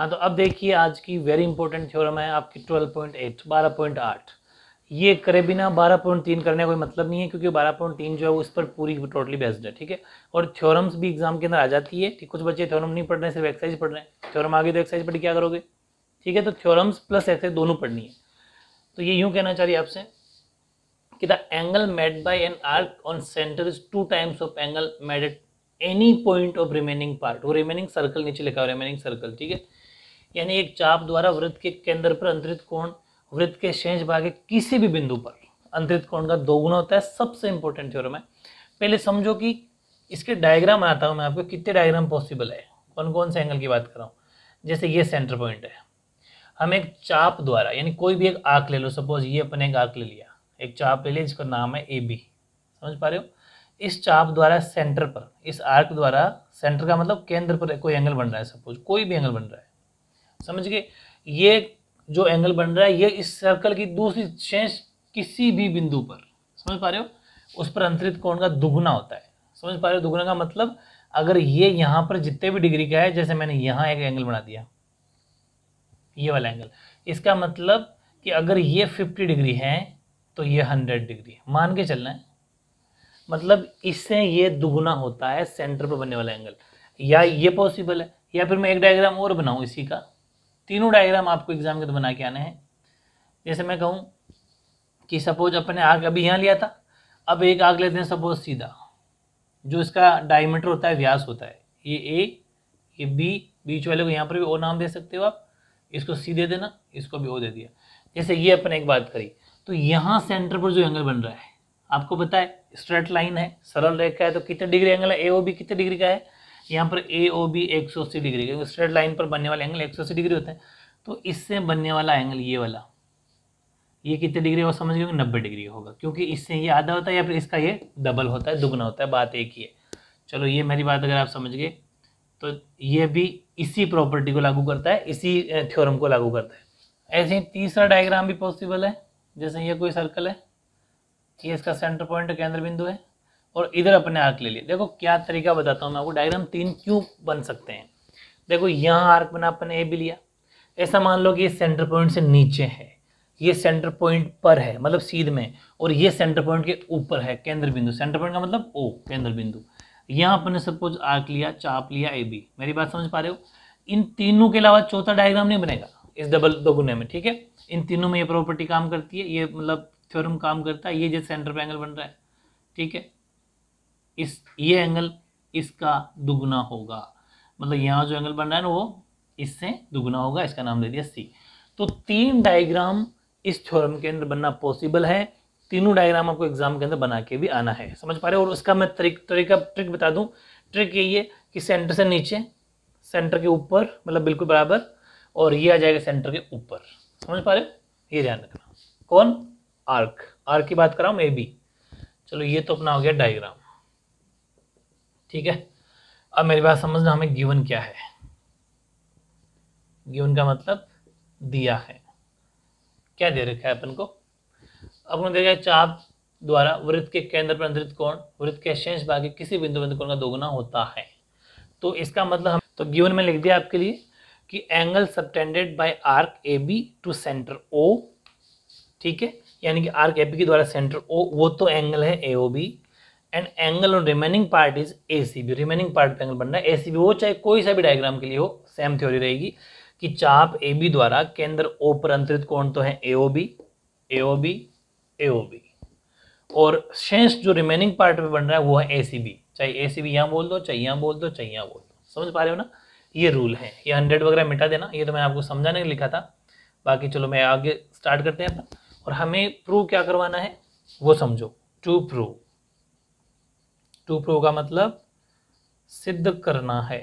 हाँ तो अब देखिए आज की वेरी इंपॉर्टेंट थ्योरम है आपकी 12.8 12.8 ये करे बिना 12.3 करने का कोई मतलब नहीं है क्योंकि 12.3 जो है इस पर पूरी टोटली बेस्ड है ठीक है और थ्योरम्स भी एग्जाम के अंदर आ जाती है ठीक कुछ बच्चे थ्योरम नहीं पढ़ रहे सिर्फ एक्सरसाइज पढ़ रहे हैं थ्योरम आगे तो एक्सरसाइज पढ़ क्या करोगे ठीक है तो थ्योरम्स प्लस ऐसे दोनों पढ़नी है तो ये यूँ कहना चाह रही आपसे कि the angle made by an arc on centre is two times of angle made at any point of remaining part वो रिमेनिंग सर्कल नीचे लिखा हुआ रिमेनिंग सर्कल ठीक है यानी एक चाप द्वारा वृत्त के केंद्र पर अंतरित कोण वृत्त के शेष भाग के किसी भी बिंदु पर अंतरित कोण का दोगुना होता है सबसे इंपॉर्टेंट थ्योरम है पहले समझो कि इसके डायग्राम आता हूँ मैं आपको कितने डायग्राम पॉसिबल है कौन कौन से एंगल की बात कर रहा हूँ जैसे ये सेंटर पॉइंट है हम एक चाप द्वारा यानी कोई भी एक आँख ले लो सपोज ये अपने एक आँख ले लिया एक चाप ले लिया जिसका नाम है ए बी समझ पा रहे हो इस चाप द्वारा सेंटर पर इस आर्क द्वारा सेंटर का मतलब केंद्र पर कोई एंगल बन रहा है सपोज कोई भी एंगल बन रहा है समझ गए ये जो एंगल बन रहा है ये इस सर्कल की दूसरी शेष किसी भी बिंदु पर समझ पा रहे हो उस पर अंतरित कोण का दुगुना होता है समझ पा रहे हो दुगुना का मतलब अगर ये यहाँ पर जितने भी डिग्री का है जैसे मैंने यहाँ एक एंगल बना दिया ये वाला एंगल इसका मतलब कि अगर ये फिफ्टी डिग्री है तो ये हंड्रेड डिग्री मान के चलना है मतलब इससे ये दुगुना होता है सेंटर पर बनने वाला एंगल या ये पॉसिबल है या फिर मैं एक डायग्राम और बनाऊँ इसी का तीनों डायग्राम आपको एग्जाम के तो बना के आने हैं जैसे मैं कहूँ कि सपोज अपने आग अभी यहाँ लिया था अब एक आग लेते हैं सपोज सीधा जो इसका डायमीटर होता है व्यास होता है ये ए ये बी बीच वाले को यहाँ पर भी ओ नाम दे सकते हो आप इसको सी दे देना इसको भी ओ दे दिया जैसे ये अपने एक बात करी तो यहाँ सेंटर पर जो एंगल बन रहा है आपको पता है स्ट्रेट लाइन है सरल रेखा है तो कितने डिग्री एंगल है ए ओ बी कितने डिग्री का है यहाँ पर ए ओ बी एक सौ अस्सी डिग्री क्योंकि स्ट्रेट लाइन पर बनने वाला एंगल एक सौ अस्सी डिग्री होता है तो इससे बनने वाला एंगल ये वाला ये कितने डिग्री होगा समझ गए नब्बे डिग्री होगा क्योंकि इससे ये आधा होता है या फिर इसका ये डबल होता है दुगना होता है बात एक ही है चलो ये मेरी बात अगर आप समझ गए तो ये भी इसी प्रॉपर्टी को लागू करता है इसी थ्योरम को लागू करता है ऐसे ही तीसरा डायग्राम भी पॉसिबल है जैसे ये कोई सर्कल है ये इसका सेंटर पॉइंट केंद्र बिंदु है और इधर अपने आर्क ले लिए देखो क्या तरीका बताता हूँ मैं आपको डायग्राम तीन क्यों बन सकते हैं देखो यहाँ आर्क बना अपने ए भी लिया ऐसा मान लो कि ये सेंटर पॉइंट से नीचे है ये सेंटर पॉइंट पर है मतलब सीध में और ये सेंटर पॉइंट के ऊपर है केंद्र बिंदु सेंटर पॉइंट का मतलब ओ केंद्र बिंदु यहाँ अपने सपोज आर्क लिया चाप लिया ए बी मेरी बात समझ पा रहे हो इन तीनों के अलावा चौथा डायग्राम नहीं बनेगा इस डबल दोगुने में ठीक है इन तीनों में ये प्रॉपर्टी काम करती है ये मतलब थ्योरम काम करता है ये जैसे सेंटर पर एंगल बन रहा है ठीक है इस ये एंगल इसका दुगुना होगा मतलब यहाँ जो एंगल बन रहा है ना वो इससे दुगुना होगा इसका नाम दे दिया सी तो तीन डायग्राम इस थ्योरम के अंदर बनना पॉसिबल है तीनों डायग्राम आपको एग्जाम के अंदर बना के भी आना है समझ पा रहे हो और उसका मैं तरीक तरीका ट्रिक बता दूं ट्रिक यही है कि सेंटर से नीचे सेंटर के ऊपर मतलब बिल्कुल बराबर और ये आ जाएगा सेंटर के ऊपर समझ पा रहे हो ये ध्यान रखना कौन आर्क आर्क की बात कराऊँ ए बी चलो ये तो अपना हो गया डायग्राम ठीक है अब मेरी बात समझना हमें गिवन क्या है गिवन का मतलब दिया है क्या दे रखा है अपन को अपन देखा है चाप द्वारा वृत्त के केंद्र पर अंतरित कोण वृत्त के शेष भाग के किसी बिंदु बिंदु कोण का दोगुना होता है तो इसका मतलब हम तो गिवन में लिख दिया आपके लिए कि angle subtended by arc A B to centre O ठीक है यानी कि आर्क ए बी के द्वारा सेंटर ओ वो तो एंगल है A O B and angle on remaining part is A C B remaining part पे एंगल रहा है ए सी बी हो चाहे कोई सा भी डायग्राम के लिए हो सेम थ्योरी रहेगी कि चाप ए बी द्वारा केंद्र ओ पर अंतरित कोण तो है A O B A O B A O B और शेष जो रिमेनिंग पार्ट पे बन रहा है वो है ए सी बी चाहे ए सी बी यहाँ बोल दो चाहे यहाँ बोल दो चाहे यहाँ बोल दो समझ पा रहे हो ना ये रूल है ये हंड्रेड वगैरह मिटा देना ये तो मैं आपको समझाने के लिखा था बाकी चलो मैं आगे स्टार्ट करते हैं और हमें प्रूव क्या करवाना है वो समझो टू प्रूव टू प्रूव का मतलब सिद्ध करना है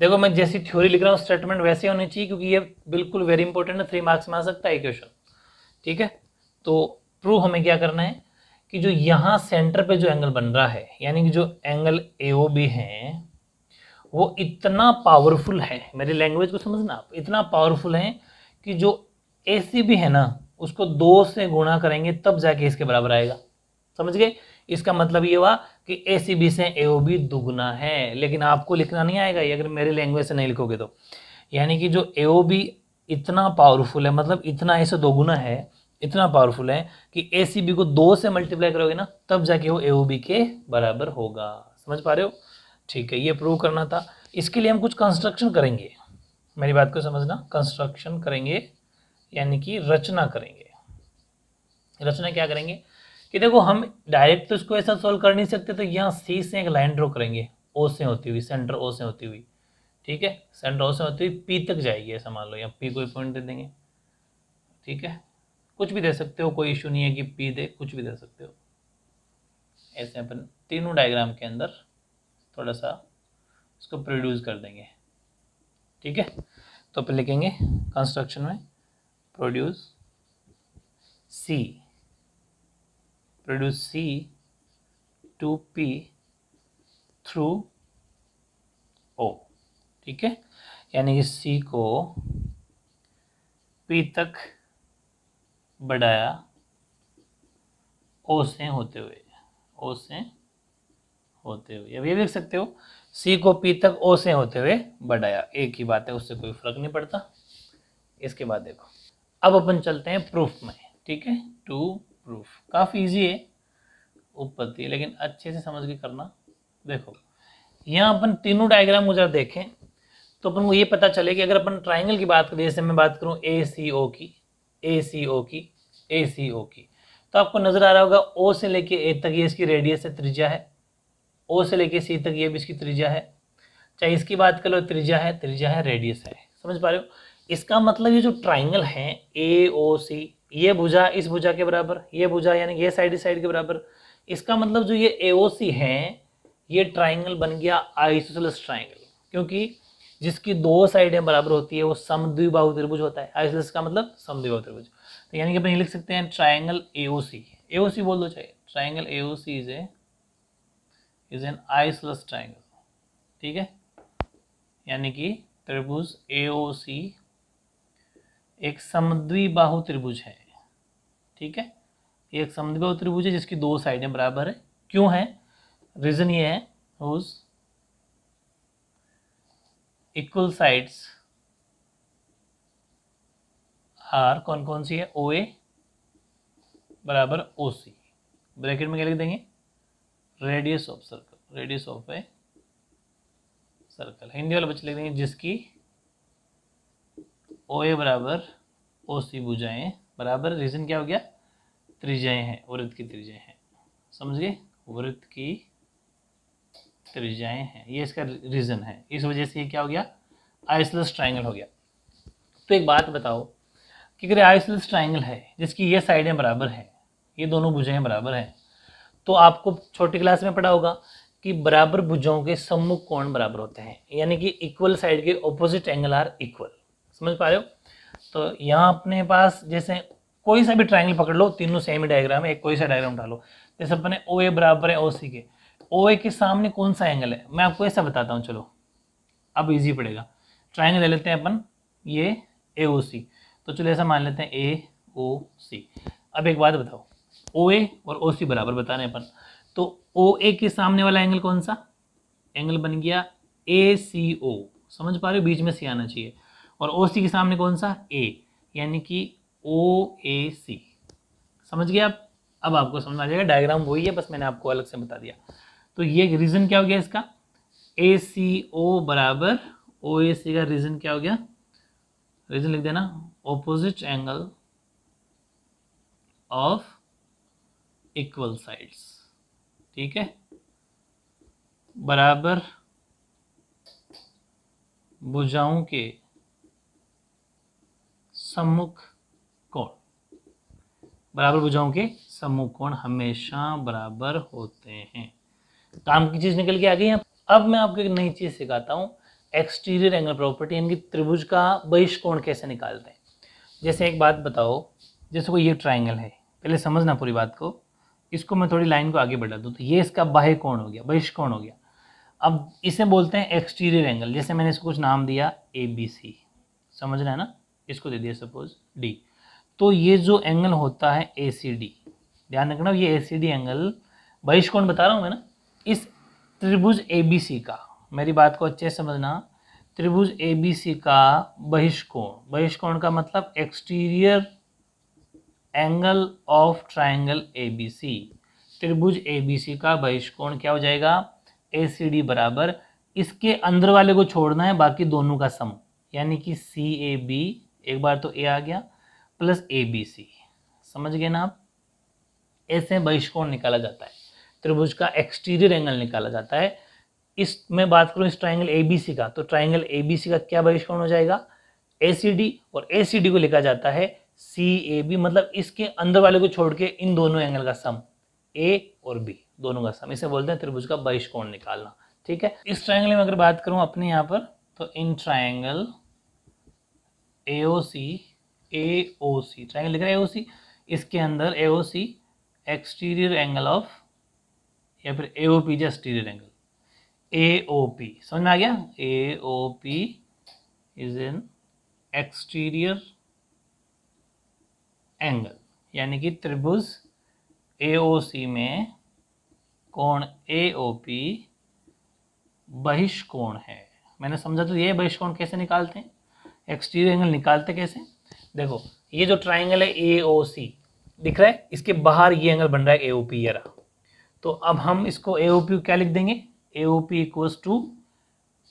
देखो मैं जैसी थ्योरी लिख रहा हूँ स्टेटमेंट वैसे होने चाहिए क्योंकि ये बिल्कुल वेरी इंपॉर्टेंट है थ्री मार्क्स में आ सकता है क्वेश्चन ठीक है तो प्रूव हमें क्या करना है कि जो यहाँ सेंटर पे जो एंगल बन रहा है यानी कि जो एंगल ए ओ बी है वो इतना पावरफुल है मेरी लैंग्वेज को समझना आप इतना पावरफुल है कि जो ए सी बी है ना उसको दो से गुणा करेंगे तब जाके इसके बराबर आएगा समझ गए इसका मतलब ये हुआ कि ए सी बी से ए ओ बी दुगुना है लेकिन आपको लिखना नहीं आएगा ये अगर मेरी लैंग्वेज से नहीं लिखोगे तो यानी कि जो ए ओ बी इतना पावरफुल है मतलब इतना ऐसे दोगुना है इतना पावरफुल है कि ए सी बी को दो से मल्टीप्लाई करोगे ना तब जाके वो ए ओ बी के बराबर होगा समझ पा रहे हो ठीक है ये प्रूव करना था इसके लिए हम कुछ कंस्ट्रक्शन करेंगे मेरी बात को समझना कंस्ट्रक्शन करेंगे यानी कि रचना करेंगे रचना क्या करेंगे कि देखो हम डायरेक्ट तो इसको ऐसा सोल्व कर नहीं सकते तो यहाँ सी से एक लाइन ड्रॉ करेंगे ओ से होती हुई सेंटर ओ से होती हुई ठीक है सेंटर ओ से होती हुई पी तक जाएगी ऐसा मान लो यहाँ पी कोई पॉइंट दे देंगे ठीक है कुछ भी दे सकते हो कोई इशू नहीं है कि पी दे कुछ भी दे सकते हो ऐसे अपन तीनों डायग्राम के अंदर थोड़ा सा इसको प्रोड्यूस कर देंगे ठीक है तो फिर लिखेंगे कंस्ट्रक्शन में produce C produce C P थ्रू O ठीक है यानी कि C को P तक बढ़ाया O से होते हुए O से होते हुए अब ये देख सकते हो सी को पी तक ओ से होते हुए बढ़ाया एक ही बात है उससे कोई फर्क नहीं पड़ता इसके बाद देखो अब अपन चलते हैं प्रूफ में ठीक है टू प्रूफ काफ़ी इजी है उत्पत्ति लेकिन अच्छे से समझ के करना देखो यहाँ अपन तीनों डायग्राम को जरा देखें तो अपन को ये पता चले कि अगर अपन ट्राइंगल की बात करें जैसे मैं बात करूँ ए सी ओ की ए सी ओ की ए सी ओ की तो आपको नज़र आ रहा होगा ओ से लेके ए तक ये इसकी रेडियस है त्रिज्या है ओ से लेके सी तक ये भी इसकी त्रिज्या है चाहे इसकी बात कर लो त्रिज्या है त्रिज्या है रेडियस है समझ पा रहे हो इसका मतलब ये जो ट्राइंगल है ए ओ सी ये भुजा इस भुजा के बराबर ये भुजा यानी ये साइड इस साइड के बराबर इसका मतलब जो ये एओसी है ये ट्राइंगल बन गया आइसोसलस ट्राइंगल क्योंकि जिसकी दो साइडें बराबर होती है वो समद्विबाहु त्रिभुज होता है आइसोसलस का मतलब समद्विबाहु त्रिभुज तो यानी कि अपन लिख सकते हैं ट्राइंगल एओसी सी बोल दो चाहिए triangle AOC is a is an isosceles triangle ठीक है यानी कि त्रिभुज सी एक समद्विबाहु त्रिभुज है ठीक है एक समद्विबाहु त्रिभुज है जिसकी दो साइडें बराबर है क्यों है रीज़न ये है उस इक्वल साइड्स आर कौन कौन सी है ओ ए बराबर ओ सी ब्रैकेट में क्या लिख देंगे radius of circle radius of a circle Hindi वाले बच्चे लिख देंगे जिसकी ओ ए बराबर ओ सी बुझाएं बराबर रीजन क्या हो गया त्रिज्याएँ हैं वृत्त की त्रिज्याएँ हैं समझ गए वृत्त की त्रिज्याएँ हैं ये इसका रीजन है इस वजह से ये क्या हो गया आइसलेस ट्राइंगल हो गया तो एक बात बताओ कि अगर आइसलेस ट्राइंगल है जिसकी ये साइडें बराबर है ये दोनों भुजाएं बराबर हैं तो आपको छोटी क्लास में पढ़ा होगा कि बराबर भुजाओं के सम्मुख कोण बराबर होते हैं यानी कि इक्वल साइड के ऑपोजिट एंगल आर इक्वल समझ पा रहे हो तो यहाँ अपने पास जैसे कोई सा भी ट्राइंगल पकड़ लो तीनों सेम ही डायग्राम है एक कोई सा डायग्राम उठा लो जैसे अपने ओ ए बराबर है ओ सी के ओ ए के सामने कौन सा एंगल है मैं आपको ऐसा बताता हूँ चलो अब इजी पड़ेगा ट्राइंगल ले लेते हैं अपन ये ए ओ सी तो चलो ऐसा मान लेते हैं ए ओ सी अब एक बात बताओ ओ ए और ओ सी बराबर बता रहे हैं अपन तो ओ ए के सामने वाला एंगल कौन सा एंगल बन गया ए सी ओ समझ पा रहे हो बीच में सी आना चाहिए और ओ सी के सामने कौन सा ए यानी कि ओ ए सी समझ गए आप अब आपको समझ आ जाएगा डायग्राम वही है बस मैंने आपको अलग से बता दिया तो ये रीज़न क्या हो गया इसका ए सी ओ बराबर ओ ए सी का रीज़न क्या हो गया रीज़न लिख देना opposite angle of equal sides ठीक है बराबर भुजाओं के सम्मुख कोण बराबर बुझाऊं के सम्मुख कोण हमेशा बराबर होते हैं काम की चीज निकल के आ गई अब मैं आपको एक नई चीज सिखाता हूँ एक्सटीरियर एंगल प्रॉपर्टी यानी त्रिभुज का बहिष्कोण कैसे निकालते हैं जैसे एक बात बताओ जैसे कोई ये ट्राइंगल है पहले समझना पूरी बात को इसको मैं थोड़ी लाइन को आगे बढ़ा दूँ तो ये इसका बाह्य कोण हो गया बहिष्कोण हो गया अब इसे बोलते हैं एक्सटीरियर एंगल जैसे मैंने इसको कुछ नाम दिया ए बी सी समझना है ना इसको दे दिया सपोज डी तो ये जो एंगल होता है ए सी डी ध्यान रखना ये ए सी डी एंगल बहिष कौन बता रहा हूँ मैं ना इस त्रिभुज ए बी सी का मेरी बात को अच्छे से समझना त्रिभुज ए बी सी का बहिष्कोण बहिष्कोण का मतलब exterior angle of triangle A B C त्रिभुज ए बी सी का बहिष्कोण क्या हो जाएगा ए सी डी बराबर इसके अंदर वाले को छोड़ना है बाकी दोनों का सम यानी कि सी ए बी एक बार तो ए आ गया प्लस ए बी सी समझ गए ना आप ऐसे बहिष्कोण निकाला जाता है त्रिभुज का एक्सटीरियर एंगल निकाला जाता है इस मैं बात करूँ इस ट्राइंगल ए बी सी का तो ट्राइंगल ए बी सी का क्या बहिष्कोण हो जाएगा ए सी डी और ए सी डी को लिखा जाता है सी ए बी मतलब इसके अंदर वाले को छोड़ के इन दोनों एंगल का सम ए और बी दोनों का सम इसे बोलते हैं त्रिभुज का बहिष्कोण निकालना ठीक है इस ट्राइंगल में अगर बात करूँ अपने यहाँ पर तो in triangle A O C A O C triangle लिख रहे हैं ओ सी इसके अंदर A O C exterior angle of या फिर ए ओ पी जो exterior angle A O P समझ में आ गया A O P is an exterior angle यानी कि त्रिभुज ए ओ सी में कोण ए ओ पी बहिष्कोण है मैंने समझा तो ये बहिष्कोण कैसे निकालते हैं एक्सटीरियर एंगल निकालते कैसे देखो ये जो ट्राइंगल है ए ओ सी दिख रहा है इसके बाहर ये एंगल बन रहा है ए ओ पी ये रहा तो अब हम इसको ए ओ पी क्या लिख देंगे A O P equals to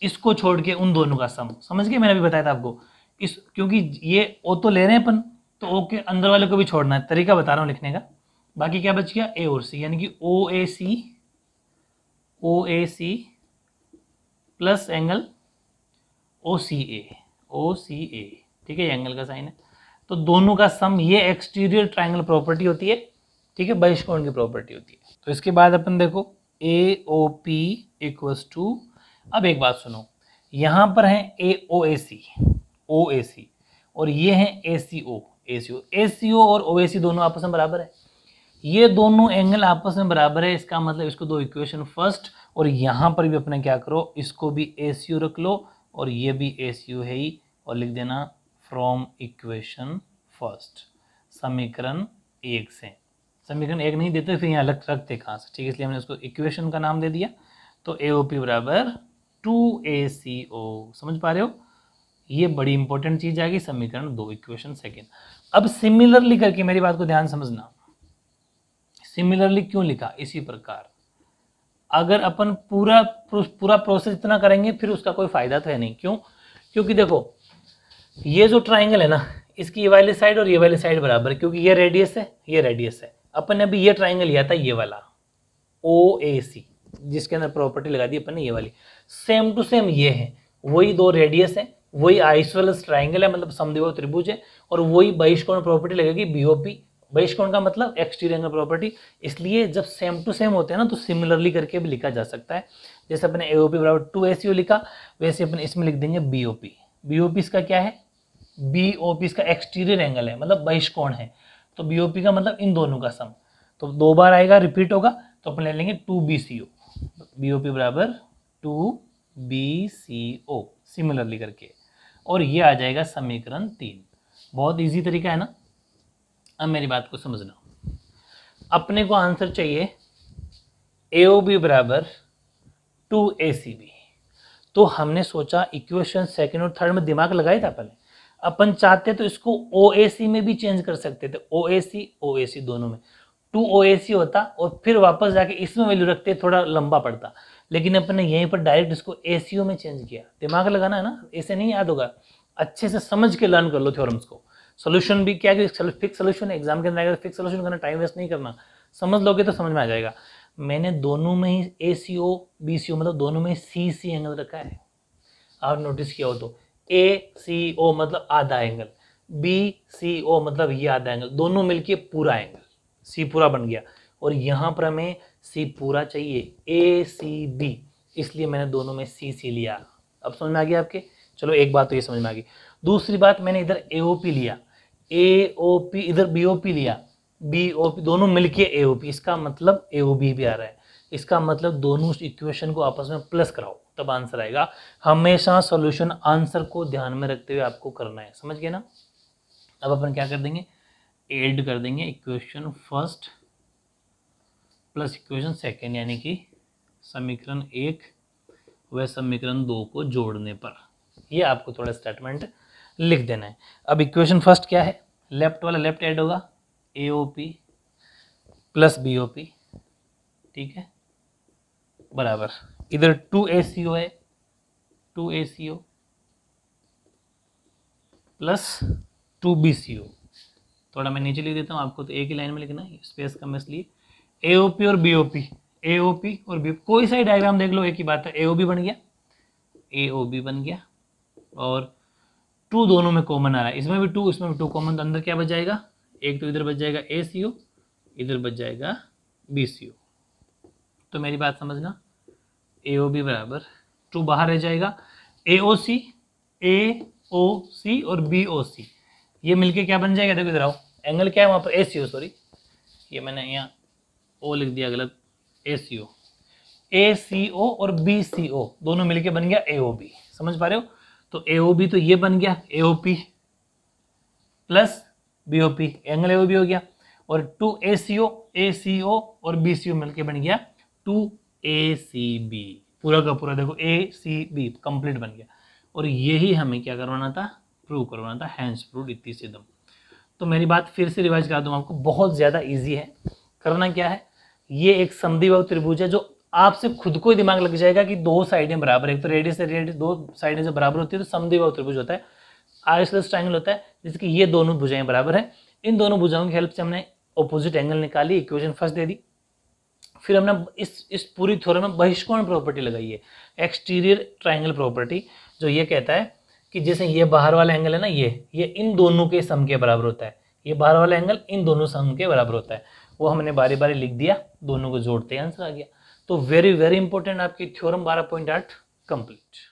इसको छोड़ के उन दोनों का सम समझ गए मैंने अभी बताया था आपको इस क्योंकि ये ओ तो ले रहे हैं अपन तो ओ के अंदर वाले को भी छोड़ना है तरीका बता रहा हूँ लिखने का बाकी क्या बच गया ए और सी यानी कि ओ ए सी ओ ए सी प्लस एंगल ओ सी ए ओ सी ए ठीक है एंगल का साइन है तो दोनों का सम ये एक्सटीरियर ट्राइंगल प्रॉपर्टी होती है ठीक है बहिष्कोण की प्रॉपर्टी होती है तो इसके बाद अपन देखो A O P equals to अब एक बात सुनो यहाँ पर है ए ओ ए सी ओ ए सी और ये है ए सी ओ ए सी ओ ए सी ओ और ओ ए सी दोनों आपस में बराबर है ये दोनों एंगल आपस में बराबर है इसका मतलब इसको दो इक्वेशन फर्स्ट और यहाँ पर भी अपने क्या करो इसको भी ए सी ओ रख लो और ये भी एस यू है ही और लिख देना फ्रॉम इक्वेशन फर्स्ट समीकरण एक से समीकरण एक नहीं देते फिर यहाँ अलग रखते कहाँ से ठीक है इसलिए हमने उसको इक्वेशन का नाम दे दिया तो ए ओ पी बराबर टू ए सी ओ समझ पा रहे हो ये बड़ी इंपॉर्टेंट चीज़ आएगी समीकरण दो इक्वेशन सेकेंड अब सिमिलरली करके मेरी बात को ध्यान समझना सिमिलरली क्यों लिखा इसी प्रकार अगर अपन पूरा पूरा प्रोसेस इतना करेंगे फिर उसका कोई फ़ायदा तो है नहीं क्यों क्योंकि देखो ये जो ट्राइंगल है ना इसकी ये वाली साइड और ये वाली साइड बराबर क्योंकि ये रेडियस है ये रेडियस है अपन ने अभी ये ट्राइंगल लिया था ये वाला ओ ए सी जिसके अंदर प्रॉपर्टी लगा दी अपन ने ये वाली सेम टू सेम ये है वही दो रेडियस है वही आइसोलस ट्राइंगल है मतलब समदेव त्रिभुज है और वही बहिष्कोण प्रॉपर्टी लगेगी बीओपी बहिष्कोण का मतलब एक्सटीरियर एंगल प्रॉपर्टी इसलिए जब सेम टू सेम होते हैं ना तो सिमिलरली करके भी लिखा जा सकता है जैसे अपने ए बराबर टू ए लिखा वैसे अपने इसमें लिख देंगे B O P B O P इसका क्या है बी ओ पी इसका एक्सटीरियर एंगल है मतलब बहिष्कोण है तो बी ओ पी का मतलब इन दोनों का सम तो दो बार आएगा रिपीट होगा तो अपन ले लेंगे two B C O B O P बराबर two B C O similarly करके और ये आ जाएगा समीकरण तीन बहुत इजी तरीका है ना अब मेरी बात को समझना अपने को आंसर चाहिए ए ओ बी बराबर टू ए सी बी तो हमने सोचा इक्वेशन सेकेंड और थर्ड में दिमाग लगाया था पहले अपन चाहते तो इसको ओ ए सी में भी चेंज कर सकते थे ओ ए सी ओ ए सी दोनों में टू ओ ए सी होता और फिर वापस जाके इसमें वैल्यू रखते थोड़ा लंबा पड़ता लेकिन अपन ने यहीं पर डायरेक्ट इसको ए सी ओ में चेंज किया दिमाग लगाना है ना ऐसे नहीं याद होगा अच्छे से समझ के लर्न कर लो थ्योरम्स को सोल्यूशन भी क्या फिक्स सोल्यूशन है एग्जाम के अंदर आएगा फिक्स तो सोल्यूशन करना टाइम वेस्ट नहीं करना समझ लोगे तो समझ में आ जाएगा मैंने दोनों में ही ए सी ओ बी सी ओ मतलब दोनों में सी सी एंगल रखा है आप नोटिस किया हो तो ए सी ओ मतलब आधा एंगल बी सी ओ मतलब ये आधा एंगल दोनों मिलके पूरा एंगल सी पूरा बन गया और यहाँ पर हमें सी पूरा चाहिए ए सी बी इसलिए मैंने दोनों में सी सी लिया अब समझ में आ गया आपके चलो एक बात तो ये समझ में आ गई दूसरी बात मैंने इधर ए ओ पी लिया ए ओ पी इधर बी ओ पी लिया बी ओ पी दोनों मिलके ए ओ पी इसका मतलब ए ओ बी भी आ रहा है इसका मतलब दोनों इक्वेशन को आपस में प्लस कराओ तब आंसर आएगा हमेशा सॉल्यूशन आंसर को ध्यान में रखते हुए आपको करना है समझ गए ना अब अपन क्या कर देंगे एड कर देंगे equation first plus equation second यानी कि समीकरण एक वह समीकरण दो को जोड़ने पर यह आपको थोड़ा स्टेटमेंट लिख देना है अब इक्वेशन फर्स्ट क्या है लेफ्ट वाला लेफ्ट ऐड होगा A O P plus B O P ठीक है बराबर इधर टू ए सी ओ है two A C O plus two B C O थोड़ा मैं नीचे लिख देता हूँ आपको तो एक ही लाइन में लिखना है स्पेस कम इसलिए ए ओ पी और B O P A O P और बी कोई सा डायग्राम देख लो एक ही बात है ए ओ बी बन गया ए ओ बी बन गया और टू दोनों में कॉमन आ रहा है इसमें भी टू इसमें भी टू कॉमन तो अंदर क्या बच जाएगा एक तो इधर बच जाएगा ए सी ओ इधर बच जाएगा बी सी ओ तो मेरी बात समझना ए ओ बी बराबर टू बाहर रह जाएगा ए ओ सी ए ओ सी और बी ओ सी ये मिलके क्या बन जाएगा देखो इधर आओ एंगल क्या है वहाँ पर ए सी ओ सॉरी ये मैंने यहाँ ओ लिख दिया गलत ए सी ओ ए सी ओ और बी सी ओ दोनों मिलके बन गया ए ओ बी समझ पा रहे हो तो ए तो ये बन गया A plus B angle A हो गया और टू ए सी ए सी और बी सी मिलकर बन गया टू ए सी बी पूरा का पूरा देखो ए सी बी कंप्लीट बन गया और यही हमें क्या करवाना था प्रूव करवाना था हैंड्स प्रूव इतनी से दम तो मेरी बात फिर से रिवाइज करा दूँ आपको बहुत ज़्यादा इजी है करना क्या है ये एक समधिभाव त्रिभुज है जो आपसे खुद को ही दिमाग लग जाएगा कि दो साइडें बराबर एक तो रेडियस रेडियस दो साइडें जब बराबर होती है तो समदेवा त्रिभुज होता है आरएसएस ट्राइंगल होता है कि ये दोनों भुजाएं बराबर है इन दोनों भुजाओं की हेल्प से हमने अपोजिट एंगल निकाली इक्वेशन फर्स्ट दे दी फिर हमने इस इस पूरी थ्योरम में बहिष्कोण प्रॉपर्टी लगाई है एक्सटीरियर ट्राइंगल प्रॉपर्टी जो ये कहता है कि जैसे ये बाहर वाला एंगल है ना ये ये इन दोनों के सम के बराबर होता है ये बाहर वाला एंगल इन दोनों सम के बराबर होता है वो हमने बारी बारी लिख दिया दोनों को जोड़ते आंसर आ गया तो वेरी वेरी इंपॉर्टेंट आपकी थ्योरम बारह पॉइंट आठ कंप्लीट